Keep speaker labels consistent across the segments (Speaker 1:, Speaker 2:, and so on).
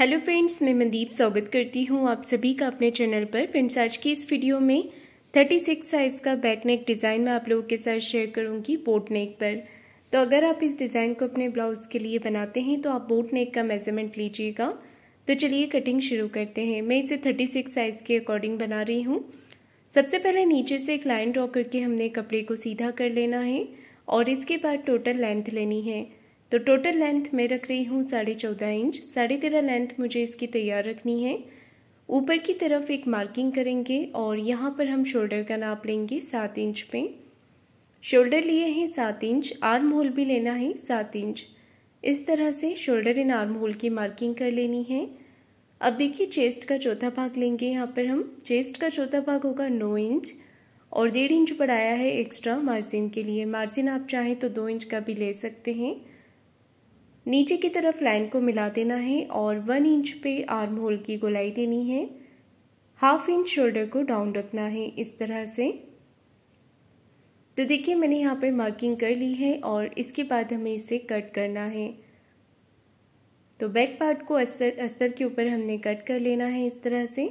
Speaker 1: hello friends मैं मंदीप स्वागत करती हूँ आप सभी का अपने चैनल पर फ्रेंड्स आज की इस वीडियो में 36 सिक्स साइज़ का बैक नेक डिज़ाइन मैं आप लोगों के साथ शेयर करूँगी बोट नेक पर तो अगर आप इस डिज़ाइन को अपने ब्लाउज़ के लिए बनाते हैं तो आप बोट नेक का मेज़रमेंट लीजिएगा तो चलिए कटिंग शुरू करते हैं मैं इसे सिक्स साइज़ के अकॉर्डिंग बना रही हूँ सबसे पहले नीचे से एक लाइन ड्रॉ करके हमने कपड़े को सीधा कर लेना है और इसके बाद टोटल लेंथ लेनी है तो टोटल लेंथ मैं रख रही हूँ साढ़े चौदह इंच साढ़े तेरह लेंथ मुझे इसकी तैयार रखनी है ऊपर की तरफ एक मार्किंग करेंगे और यहाँ पर हम शोल्डर का नाप लेंगे सात इंच पे शोल्डर लिए हैं सात इंच आर्म होल भी लेना है सात इंच इस तरह से शोल्डर इन आर्म होल की मार्किंग कर लेनी है अब देखिए चेस्ट का चौथा भाग लेंगे यहाँ पर हम चेस्ट का चौथा भाग होगा नौ इंच और डेढ़ इंच बढ़ाया है एक्स्ट्रा मार्जिन के लिए मार्जिन आप चाहें तो दो इंच का भी ले सकते हैं नीचे की तरफ लाइन को मिला देना है और वन इंच पे आर्म होल की गोलाई देनी है हाफ इंच शोल्डर को डाउन रखना है इस तरह से तो देखिए मैंने यहाँ पर मार्किंग कर ली है और इसके बाद हमें इसे कट करना है तो बैक पार्ट को अस्तर अस्तर के ऊपर हमने कट कर लेना है इस तरह से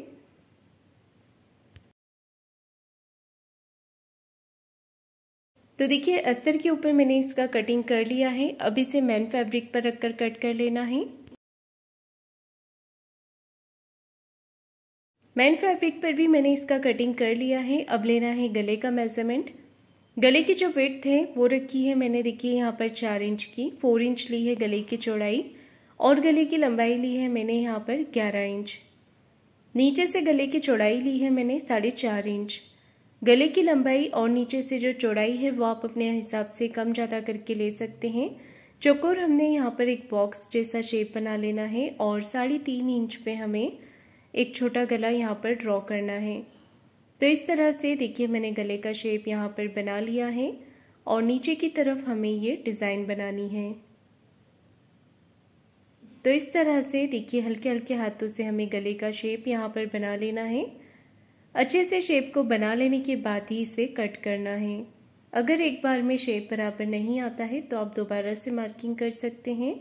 Speaker 2: तो देखिए अस्तर के ऊपर मैंने इसका कटिंग कर लिया है अब इसे मैन फैब्रिक पर रखकर कट कर लेना है मैन फैब्रिक पर भी मैंने इसका कटिंग कर लिया
Speaker 1: है अब लेना है गले का मेजरमेंट गले की जो वेट है वो रखी है मैंने देखिए यहाँ पर चार इंच की फोर इंच ली है गले की चौड़ाई और गले की लंबाई ली है मैंने यहाँ पर ग्यारह इंच नीचे से गले की चौड़ाई ली है मैंने साढ़े चार इंच गले की लंबाई और नीचे से जो चौड़ाई है वो आप अपने हिसाब से कम ज़्यादा करके ले सकते हैं चौकोर हमने यहाँ पर एक बॉक्स जैसा शेप बना लेना है और साढ़े तीन इंच पे हमें एक छोटा गला यहाँ पर ड्रॉ करना है तो इस तरह से देखिए मैंने गले का शेप यहाँ पर बना लिया है और नीचे की तरफ हमें ये डिज़ाइन बनानी है तो इस तरह से देखिए हल्के हल्के हाथों से हमें गले का शेप यहाँ पर बना लेना है अच्छे से शेप को बना लेने के बाद ही इसे कट करना है अगर एक बार में शेप बराबर नहीं आता है तो आप दोबारा से मार्किंग कर सकते हैं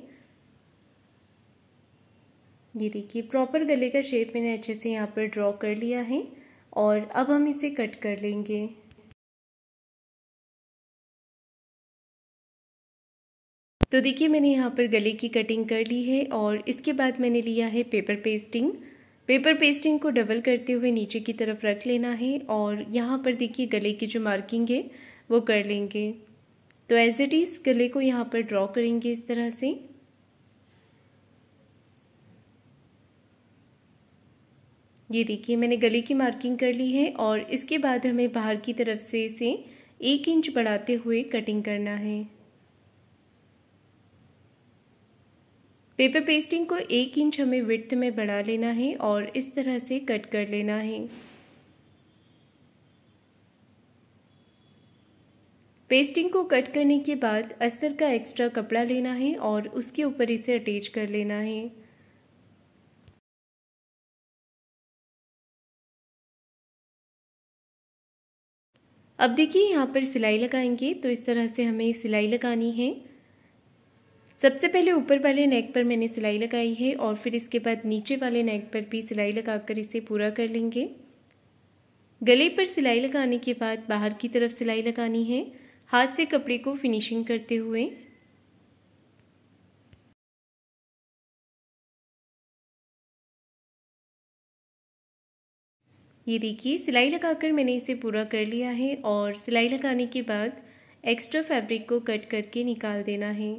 Speaker 1: ये देखिए प्रॉपर गले का शेप मैंने अच्छे से यहाँ पर ड्रॉ कर लिया है और अब हम इसे
Speaker 2: कट कर लेंगे
Speaker 1: तो देखिए मैंने यहाँ पर गले की कटिंग कर ली है और इसके बाद मैंने लिया है पेपर पेस्टिंग पेपर पेस्टिंग को डबल करते हुए नीचे की तरफ रख लेना है और यहाँ पर देखिए गले की जो मार्किंग है वो कर लेंगे तो एज इट इज़ गले को यहाँ पर ड्रॉ करेंगे इस तरह से ये देखिए मैंने गले की मार्किंग कर ली है और इसके बाद हमें बाहर की तरफ से इसे एक इंच बढ़ाते हुए कटिंग करना है पेपर पेस्टिंग को एक इंच हमें विड्थ में बढ़ा लेना है और इस तरह से कट कर लेना है पेस्टिंग को कट करने के बाद अस्तर का एक्स्ट्रा कपड़ा लेना है और उसके ऊपर इसे अटैच कर लेना है अब देखिए यहाँ पर सिलाई लगाएंगे तो इस तरह से हमें सिलाई लगानी है सबसे पहले ऊपर वाले नेक पर मैंने सिलाई लगाई है और फिर इसके बाद नीचे वाले नेक पर भी सिलाई लगाकर इसे पूरा कर लेंगे गले पर सिलाई लगाने के बाद बाहर की तरफ सिलाई लगानी है हाथ से कपड़े को फिनिशिंग करते हुए
Speaker 2: ये देखिए सिलाई लगाकर मैंने
Speaker 1: इसे पूरा कर लिया है और सिलाई लगाने के बाद एक्स्ट्रा फैब्रिक को कट करके निकाल देना है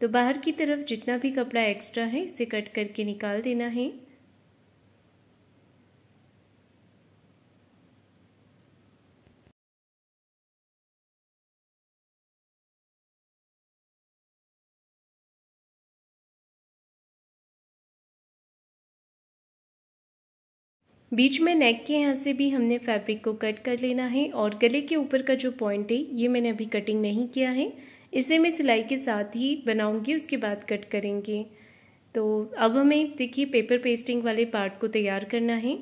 Speaker 1: तो बाहर की तरफ जितना भी कपड़ा एक्स्ट्रा है इसे कट करके निकाल देना है बीच में नेक के यहाँ से भी हमने फैब्रिक को कट कर लेना है और गले के ऊपर का जो पॉइंट है ये मैंने अभी कटिंग नहीं किया है इसे मैं सिलाई के साथ ही बनाऊंगी उसके बाद कट करेंगे तो अब हमें देखिए पेपर पेस्टिंग वाले पार्ट को तैयार करना है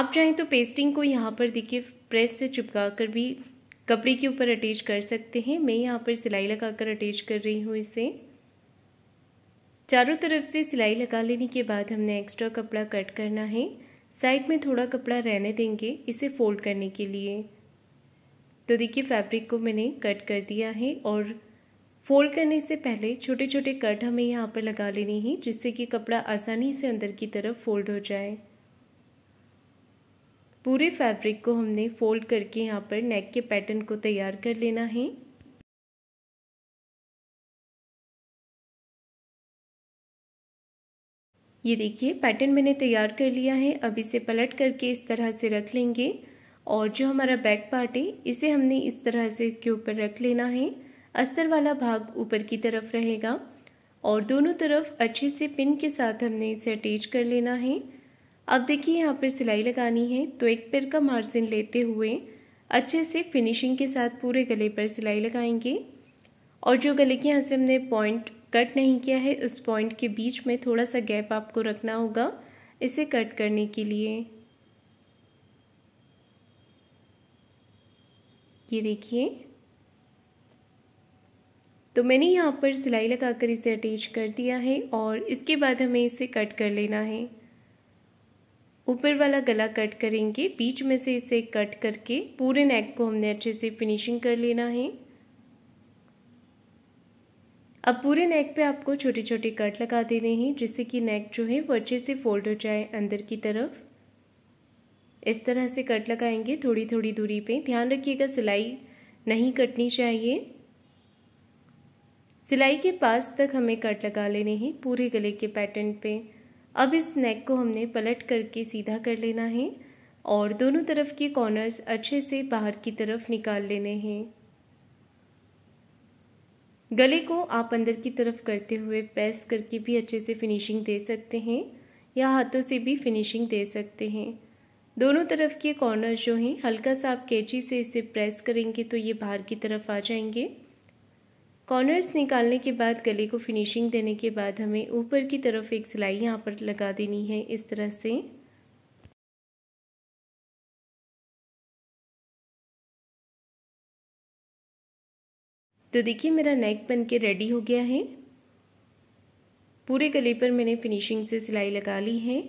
Speaker 1: आप चाहें तो पेस्टिंग को यहाँ पर देखिए प्रेस से चिपका कर भी कपड़े के ऊपर अटैच कर सकते हैं मैं यहाँ पर सिलाई लगाकर अटैच कर रही हूँ इसे चारों तरफ से सिलाई लगा लेने के बाद हमने एक्स्ट्रा कपड़ा कट करना है साइड में थोड़ा कपड़ा रहने देंगे इसे फोल्ड करने के लिए तो देखिए फैब्रिक को मैंने कट कर दिया है और फोल्ड करने से पहले छोटे छोटे कट हमें यहाँ पर लगा लेने हैं जिससे कि कपड़ा आसानी से अंदर की तरफ फोल्ड हो जाए पूरे फैब्रिक को हमने फोल्ड करके यहाँ पर नेक के पैटर्न को तैयार कर लेना है ये देखिए पैटर्न मैंने तैयार कर लिया है अब इसे पलट करके इस तरह से रख लेंगे और जो हमारा बैक पार्ट है इसे हमने इस तरह से इसके ऊपर रख लेना है अस्तर वाला भाग ऊपर की तरफ रहेगा और दोनों तरफ अच्छे से पिन के साथ हमने इसे अटैच कर लेना है अब देखिए यहाँ पर सिलाई लगानी है तो एक पिर का मार्जिन लेते हुए अच्छे से फिनिशिंग के साथ पूरे गले पर सिलाई लगाएंगे और जो गले के यहाँ से हमने पॉइंट कट नहीं किया है उस पॉइंट के बीच में थोड़ा सा गैप आपको रखना होगा इसे कट करने के लिए ये देखिए तो मैंने यहाँ पर सिलाई लगाकर इसे अटैच कर दिया है और इसके बाद हमें इसे कट कर लेना है ऊपर वाला गला कट करेंगे बीच में से इसे कट करके पूरे नेक को हमने अच्छे से फिनिशिंग कर लेना है अब पूरे नेक पे आपको छोटे छोटे कट लगा देने हैं जिससे कि नेक जो है वो अच्छे से फोल्ड हो जाए अंदर की तरफ इस तरह से कट लगाएंगे थोड़ी थोड़ी दूरी पे ध्यान रखिएगा सिलाई नहीं कटनी चाहिए सिलाई के पास तक हमें कट लगा लेने हैं पूरे गले के पैटर्न पे अब इस नेक को हमने पलट करके सीधा कर लेना है और दोनों तरफ के कॉर्नर्स अच्छे से बाहर की तरफ निकाल लेने हैं गले को आप अंदर की तरफ करते हुए प्रेस करके भी अच्छे से फिनिशिंग दे सकते हैं या हाथों से भी फिनिशिंग दे सकते हैं दोनों तरफ के कॉर्नर जो हैं हल्का सा आप कैची से इसे प्रेस करेंगे तो ये बाहर की तरफ आ जाएंगे कॉर्नर्स निकालने के बाद गले को फिनिशिंग देने के बाद हमें ऊपर की तरफ एक सिलाई यहाँ पर लगा देनी है इस तरह से
Speaker 2: तो देखिए मेरा नेक बन के
Speaker 1: रेडी हो गया है पूरे गले पर मैंने फिनिशिंग से सिलाई लगा ली है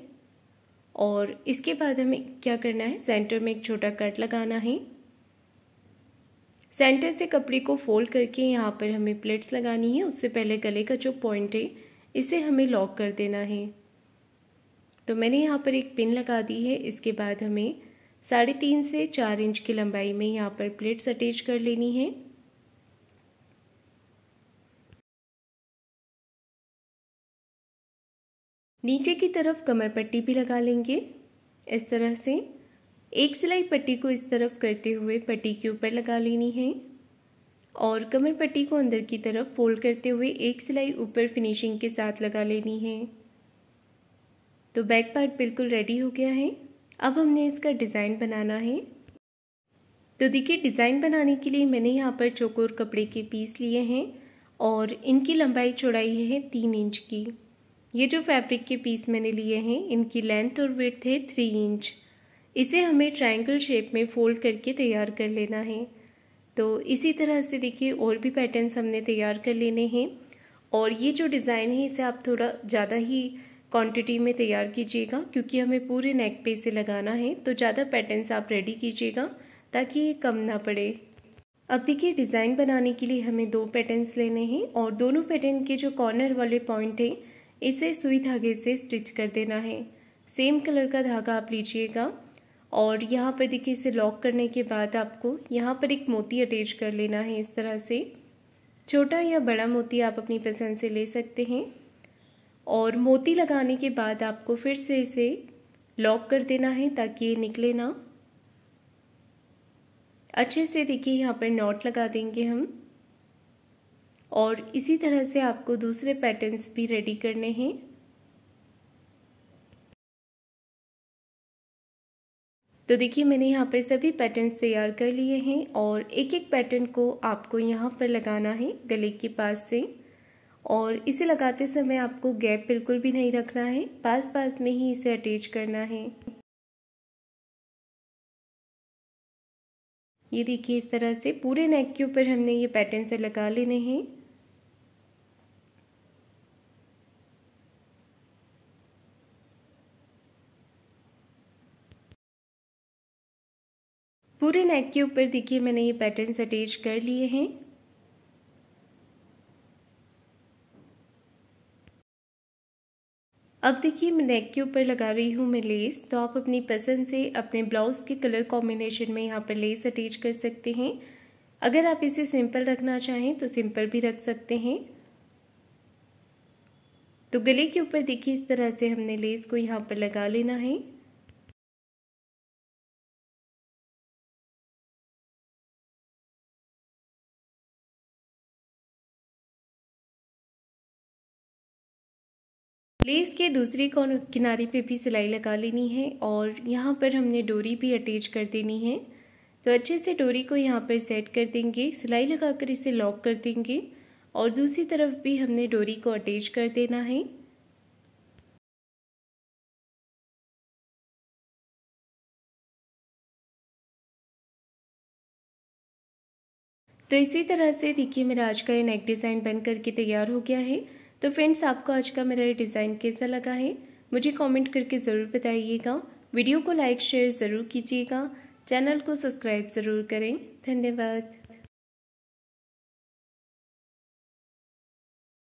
Speaker 1: और इसके बाद हमें क्या करना है सेंटर में एक छोटा कट लगाना है सेंटर से कपड़े को फोल्ड करके यहाँ पर हमें प्लेट्स लगानी है उससे पहले गले का जो पॉइंट है इसे हमें लॉक कर देना है तो मैंने यहाँ पर एक पिन लगा दी है इसके बाद हमें साढ़े तीन से चार इंच की लंबाई में यहाँ पर प्लेट्स अटैच कर लेनी है
Speaker 2: नीचे की तरफ
Speaker 1: कमर पट्टी भी लगा लेंगे इस तरह से एक सिलाई पट्टी को इस तरफ करते हुए पट्टी के ऊपर लगा लेनी है और कमर पट्टी को अंदर की तरफ फोल्ड करते हुए एक सिलाई ऊपर फिनिशिंग के साथ लगा लेनी है तो बैक पार्ट बिल्कुल रेडी हो गया है अब हमने इसका डिज़ाइन बनाना है तो देखिए डिज़ाइन बनाने के लिए मैंने यहाँ पर चौकोर कपड़े के पीस लिए हैं और इनकी लंबाई चौड़ाई है तीन इंच की ये जो फैब्रिक के पीस मैंने लिए हैं इनकी लेंथ और विथ है थ्री इंच इसे हमें ट्रायंगल शेप में फोल्ड करके तैयार कर लेना है तो इसी तरह से देखिए और भी पैटर्न्स हमने तैयार कर लेने हैं और ये जो डिज़ाइन है इसे आप थोड़ा ज़्यादा ही क्वांटिटी में तैयार कीजिएगा क्योंकि हमें पूरे नेक पे इसे लगाना है तो ज़्यादा पैटर्न्स आप रेडी कीजिएगा ताकि ये कम ना पड़े अब देखिए डिज़ाइन बनाने के लिए हमें दो पैटर्न्स लेने हैं और दोनों पैटर्न के जो कॉर्नर वाले पॉइंट हैं इसे सुई धागे से स्टिच कर देना है सेम कलर का धागा आप लीजिएगा और यहाँ पर देखिए इसे लॉक करने के बाद आपको यहाँ पर एक मोती अटैच कर लेना है इस तरह से छोटा या बड़ा मोती आप अपनी पसंद से ले सकते हैं और मोती लगाने के बाद आपको फिर से इसे लॉक कर देना है ताकि ये निकले ना अच्छे से देखिए यहाँ पर नॉट लगा देंगे हम और इसी तरह से आपको दूसरे पैटर्न्स भी रेडी करने हैं तो देखिए मैंने यहाँ पर सभी पैटर्न तैयार कर लिए हैं और एक एक पैटर्न को आपको यहाँ पर लगाना है गले के पास से और इसे लगाते समय आपको गैप बिल्कुल भी नहीं रखना है पास पास में
Speaker 2: ही इसे अटैच करना है
Speaker 1: ये देखिए इस तरह से पूरे नेक के ऊपर हमने ये पैटर्न से लगा लेने हैं पूरे नेक के ऊपर देखिए मैंने ये पैटर्न्स अटैच कर लिए हैं अब देखिए मैं नेक के ऊपर लगा रही हूँ मैं लेस तो आप अपनी पसंद से अपने ब्लाउज़ के कलर कॉम्बिनेशन में यहाँ पर लेस अटैच कर सकते हैं अगर आप इसे सिंपल रखना चाहें तो सिंपल भी रख सकते हैं तो गले के ऊपर देखिए इस तरह से हमने लेस को यहाँ
Speaker 2: पर लगा लेना है लेस के दूसरी किनारे
Speaker 1: पे भी सिलाई लगा लेनी है और यहाँ पर हमने डोरी भी अटैच कर देनी है तो अच्छे से डोरी को यहाँ पर सेट कर देंगे सिलाई लगाकर इसे लॉक कर देंगे और दूसरी तरफ भी हमने डोरी को अटैच कर देना है तो इसी तरह से देखिए मेरा आज का ये नेक डिज़ाइन बनकर के तैयार हो गया है तो फ्रेंड्स आपको आज का मेरा ये डिज़ाइन कैसा लगा है मुझे कमेंट करके ज़रूर बताइएगा वीडियो को लाइक शेयर ज़रूर कीजिएगा चैनल को सब्सक्राइब
Speaker 2: ज़रूर करें धन्यवाद